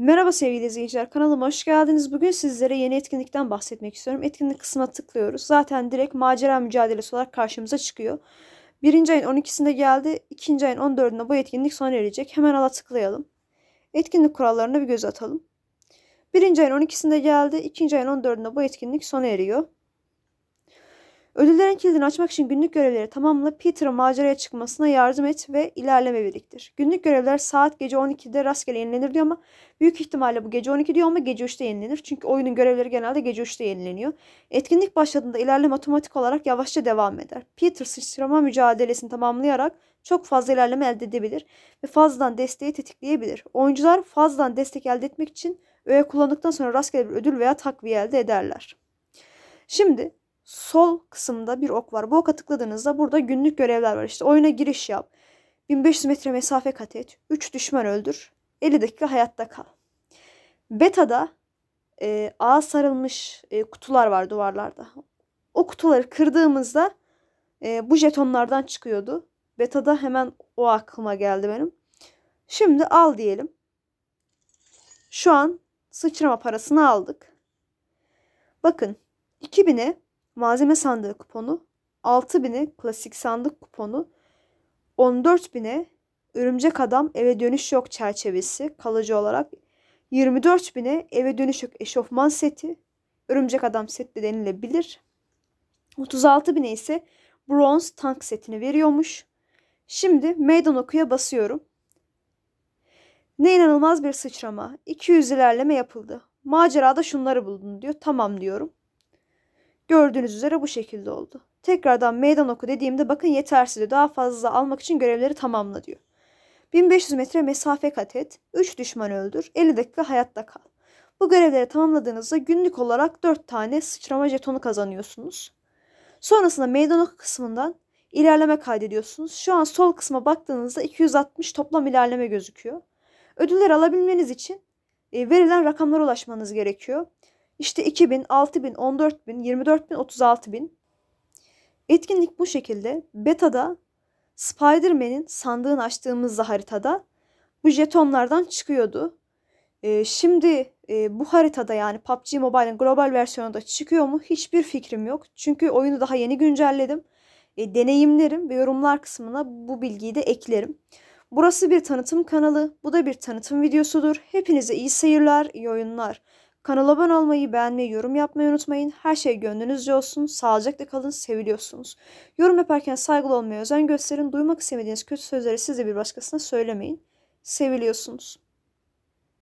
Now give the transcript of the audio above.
Merhaba sevgili izleyiciler kanalıma hoş geldiniz. Bugün sizlere yeni etkinlikten bahsetmek istiyorum. Etkinlik kısmına tıklıyoruz. Zaten direkt macera mücadelesi olarak karşımıza çıkıyor. Birinci ayın 12'sinde geldi. ikinci ayın 14'ünde bu etkinlik sona erecek. Hemen ala tıklayalım. Etkinlik kurallarına bir göz atalım. Birinci ayın 12'sinde geldi. ikinci ayın 14'ünde bu etkinlik sona eriyor. Ödüllerin kilidini açmak için günlük görevleri tamamla Peter'ın maceraya çıkmasına yardım et ve ilerleme biriktir. Günlük görevler saat gece 12'de rastgele yenilenir diyor ama büyük ihtimalle bu gece 12 diyor ama gece 3'te yenilenir. Çünkü oyunun görevleri genelde gece 3'te yenileniyor. Etkinlik başladığında ilerleme otomatik olarak yavaşça devam eder. Peter sıçrama mücadelesini tamamlayarak çok fazla ilerleme elde edebilir ve fazladan desteği tetikleyebilir. Oyuncular fazladan destek elde etmek için öğe kullandıktan sonra rastgele bir ödül veya takviye elde ederler. Şimdi sol kısımda bir ok var. Bu oka tıkladığınızda burada günlük görevler var. İşte oyuna giriş yap. 1500 metre mesafe kat et. 3 düşman öldür. 50 dakika hayatta kal. Beta'da e, ağa sarılmış e, kutular var duvarlarda. O kutuları kırdığımızda e, bu jetonlardan çıkıyordu. Beta'da hemen o aklıma geldi benim. Şimdi al diyelim. Şu an sıçrama parasını aldık. Bakın 2000'e malzeme sandığı kuponu, 6000'e klasik sandık kuponu, 14.000'e Örümcek Adam Eve Dönüş Yok çerçevesi kalıcı olarak 24.000'e Eve Dönüş Yok eşofman seti Örümcek Adam seti de denilebilir. 36.000'e ise bronz tank setini veriyormuş. Şimdi meydan okuya basıyorum. Ne inanılmaz bir sıçrama. 200 ilerleme yapıldı. Macerada şunları buldun diyor. Tamam diyorum. Gördüğünüz üzere bu şekilde oldu. Tekrardan meydan oku dediğimde bakın yetersiz diyor. Daha fazla almak için görevleri tamamla diyor. 1500 metre mesafe kat et, 3 düşman öldür, 50 dakika hayatta kal. Bu görevleri tamamladığınızda günlük olarak 4 tane sıçrama jetonu kazanıyorsunuz. Sonrasında meydan oku kısmından ilerleme kaydediyorsunuz. Şu an sol kısma baktığınızda 260 toplam ilerleme gözüküyor. Ödüller alabilmeniz için e, verilen rakamlara ulaşmanız gerekiyor. İşte 2000, 6000, 14000, 24000, 36000. Etkinlik bu şekilde. Beta'da Spider-Man'in sandığını açtığımızda haritada bu jetonlardan çıkıyordu. Ee, şimdi e, bu haritada yani PUBG Mobile'ın global versiyonunda çıkıyor mu hiçbir fikrim yok. Çünkü oyunu daha yeni güncelledim. E, deneyimlerim ve yorumlar kısmına bu bilgiyi de eklerim. Burası bir tanıtım kanalı, bu da bir tanıtım videosudur. Hepinize iyi seyirler, iyi oyunlar. Kanala abone olmayı, beğenmeyi, yorum yapmayı unutmayın. Her şey gönlünüzce olsun. Sağlıcakla kalın, seviliyorsunuz. Yorum yaparken saygılı olmaya özen gösterin. Duymak istemediğiniz kötü sözleri siz de bir başkasına söylemeyin. Seviliyorsunuz.